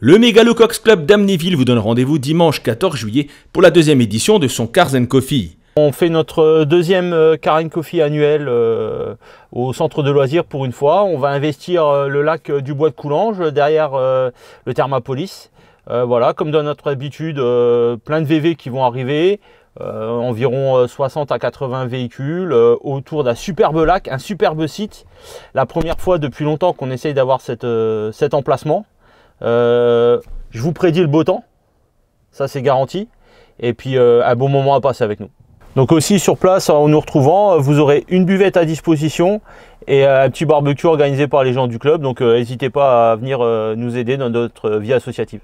Le Megalocox Club d'Amnéville vous donne rendez-vous dimanche 14 juillet pour la deuxième édition de son Cars Coffee. On fait notre euh, deuxième euh, Cars Coffee annuel euh, au centre de loisirs pour une fois. On va investir le lac du Bois de Coulanges derrière le Thermapolis. voilà, comme dans notre habitude, plein de VV qui vont arriver. environ 60 à 80 véhicules autour d'un superbe lac, un superbe site. La première fois depuis longtemps qu'on essaye d'avoir cet emplacement. Euh, je vous prédis le beau temps, ça c'est garanti. Et puis euh, un bon moment à passer avec nous. Donc aussi sur place, en nous retrouvant, euh, vous aurez une buvette à disposition et un petit barbecue organisé par les gens du club. Donc n'hésitez pas à venir nous aider dans notre vie associative.